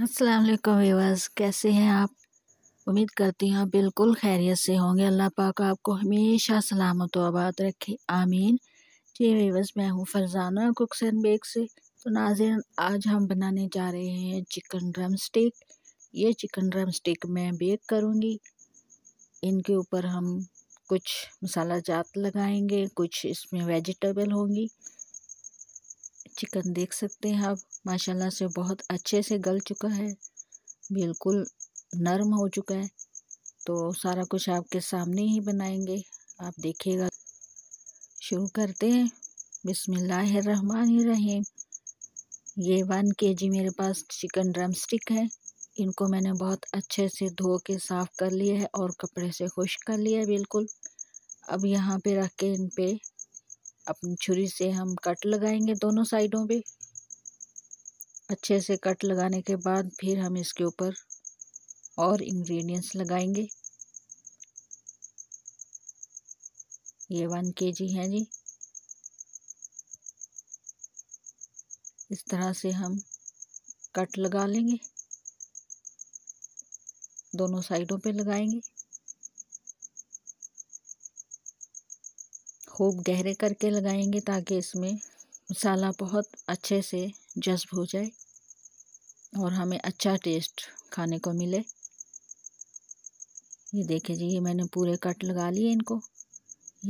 अस्सलाम वालेकुम कैसे हैं आप उम्मीद करती हूँ बिल्कुल खैरियत से होंगे अल्लाह पाक आपको हमेशा सलामत आबाद रखे आमीन जी व्यूवर्स मैं हूँ फरजाना कुक्स एंड बेक से तो नाजिर आज हम बनाने जा रहे हैं चिकन ड्रम स्टिक ये चिकन ड्रम स्टिक मैं बेक करूँगी इनके ऊपर हम कुछ मसाला जात लगाएंगे कुछ इसमें वेजिटेबल होंगी चिकन देख सकते हैं आप माशाल्लाह से बहुत अच्छे से गल चुका है बिल्कुल नरम हो चुका है तो सारा कुछ आपके सामने ही बनाएंगे आप देखिएगा शुरू करते हैं बिसमीम ये वन के जी मेरे पास चिकन ड्रम स्टिक है इनको मैंने बहुत अच्छे से धो के साफ़ कर लिया है और कपड़े से खुश कर लिया है बिल्कुल अब यहाँ पे रख के इन पे अपनी छुरी से हम कट लगाएंगे दोनों साइडों पे अच्छे से कट लगाने के बाद फिर हम इसके ऊपर और इंग्रेडिएंट्स लगाएंगे ये वन के जी हैं जी इस तरह से हम कट लगा लेंगे दोनों साइडों पे लगाएंगे खूब गहरे करके लगाएंगे ताकि इसमें मसाला बहुत अच्छे से जज्ब हो जाए और हमें अच्छा टेस्ट खाने को मिले ये देखिए जी ये मैंने पूरे कट लगा लिए इनको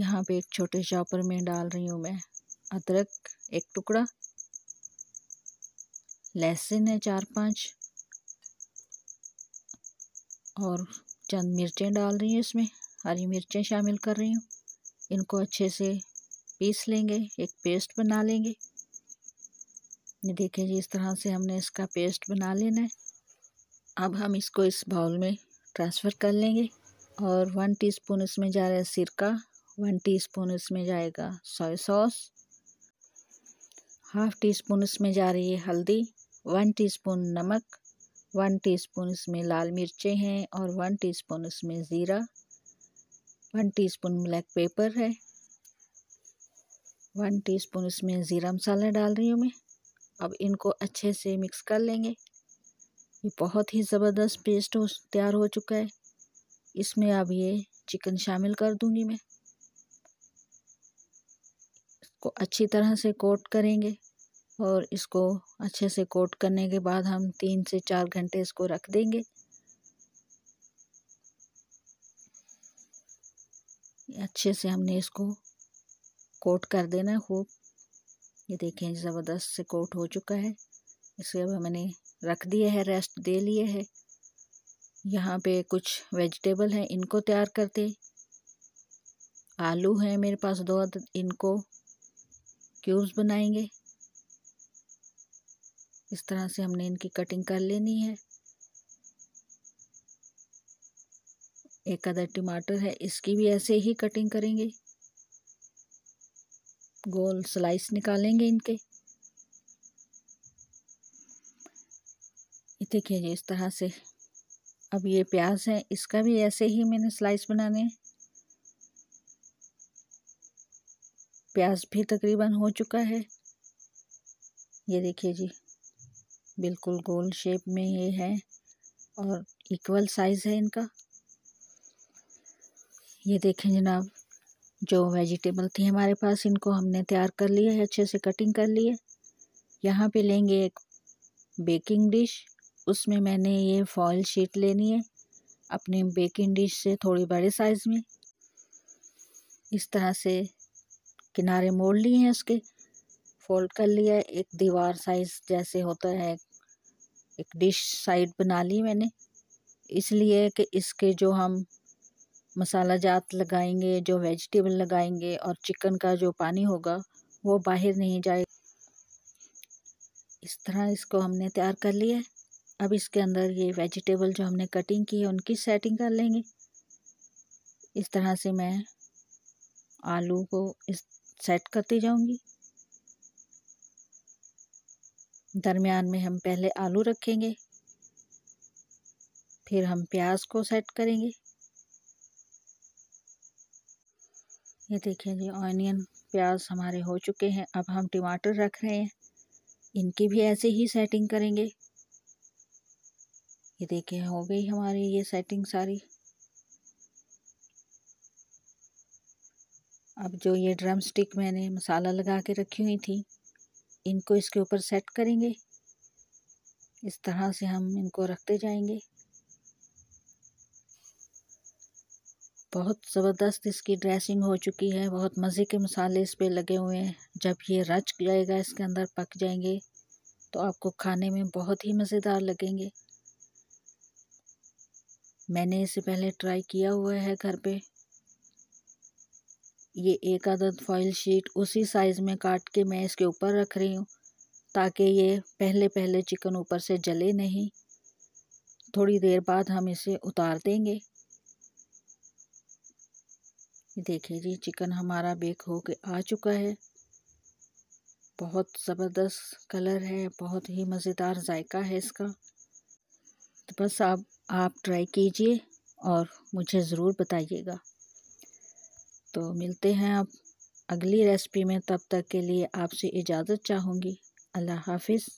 यहाँ पे एक छोटे चॉपर में डाल रही हूँ मैं अदरक एक टुकड़ा लहसुन है चार पांच और चंद मिर्चें डाल रही हूँ इसमें हरी मिर्चें शामिल कर रही हूँ इनको अच्छे से पीस लेंगे एक पेस्ट बना लेंगे ये देखिए जी इस तरह से हमने इसका पेस्ट बना लेना है अब हम इसको इस बाउल में ट्रांसफ़र कर लेंगे और वन टीस्पून इसमें जा रहा है सिरका वन टीस्पून इसमें जाएगा soya sauce half teaspoon इसमें जा रही है हल्दी वन टीस्पून नमक वन टीस्पून इसमें लाल मिर्चें हैं और वन टीस्पून इसमें ज़ीरा वन टीस्पून ब्लैक पेपर है वन टीस्पून इसमें ज़ीरा मसाला डाल रही हूँ मैं अब इनको अच्छे से मिक्स कर लेंगे ये बहुत ही ज़बरदस्त पेस्ट हो तैयार हो चुका है इसमें अब ये चिकन शामिल कर दूँगी मैं इसको अच्छी तरह से कोट करेंगे और इसको अच्छे से कोट करने के बाद हम तीन से चार घंटे इसको रख देंगे अच्छे से हमने इसको कोट कर देना खूब ये देखें ज़बरदस्त से कोट हो चुका है इसे अब हमने रख दिया है रेस्ट दे लिए है यहाँ पे कुछ वेजिटेबल हैं इनको तैयार करते आलू हैं मेरे पास दो अद इनको क्यूब्स बनाएंगे इस तरह से हमने इनकी कटिंग कर लेनी है एक अदर टमाटर है इसकी भी ऐसे ही कटिंग करेंगे गोल स्लाइस निकालेंगे इनके देखिए जी इस तरह से अब ये प्याज है इसका भी ऐसे ही मैंने स्लाइस बनाने प्याज भी तकरीबन हो चुका है ये देखिए जी बिल्कुल गोल शेप में ये है और इक्वल साइज़ है इनका ये देखें जनाब जो वेजिटेबल थी हमारे पास इनको हमने तैयार कर लिया है अच्छे से कटिंग कर लिए यहाँ पे लेंगे एक बेकिंग डिश उसमें मैंने ये फॉयल शीट लेनी है अपने बेकिंग डिश से थोड़ी बड़े साइज़ में इस तरह से किनारे मोड़ लिए हैं उसके फोल्ड कर लिया एक दीवार साइज़ जैसे होता है एक डिश साइड बना ली मैंने इसलिए कि इसके जो हम मसाला जात लगाएंगे जो वेजिटेबल लगाएंगे और चिकन का जो पानी होगा वो बाहर नहीं जाए इस तरह इसको हमने तैयार कर लिया है अब इसके अंदर ये वेजिटेबल जो हमने कटिंग की है उनकी सेटिंग कर लेंगे इस तरह से मैं आलू को इस सेट करती जाऊंगी दरमियान में हम पहले आलू रखेंगे फिर हम प्याज को सेट करेंगे ये देखिए जी ऑनियन प्याज हमारे हो चुके हैं अब हम टमाटर रख रहे हैं इनकी भी ऐसे ही सेटिंग करेंगे ये देखिए हो गई हमारी ये सेटिंग सारी अब जो ये ड्रम स्टिक मैंने मसाला लगा के रखी हुई थी इनको इसके ऊपर सेट करेंगे इस तरह से हम इनको रखते जाएंगे बहुत ज़बरदस्त इसकी ड्रेसिंग हो चुकी है बहुत मज़े के मसाले इस पर लगे हुए हैं जब ये रच जाएगा इसके अंदर पक जाएंगे तो आपको खाने में बहुत ही मज़ेदार लगेंगे मैंने इसे पहले ट्राई किया हुआ है घर पे ये एक आदत फॉइल शीट उसी साइज़ में काट के मैं इसके ऊपर रख रही हूँ ताकि ये पहले पहले चिकन ऊपर से जले नहीं थोड़ी देर बाद हम इसे उतार देंगे देखिए जी चिकन हमारा बेक हो के आ चुका है बहुत ज़बरदस्त कलर है बहुत ही मज़ेदार जायका है इसका तो बस आप आप ट्राई कीजिए और मुझे ज़रूर बताइएगा तो मिलते हैं आप अगली रेसिपी में तब तक के लिए आपसे इजाज़त चाहूँगी अल्लाह हाफिज़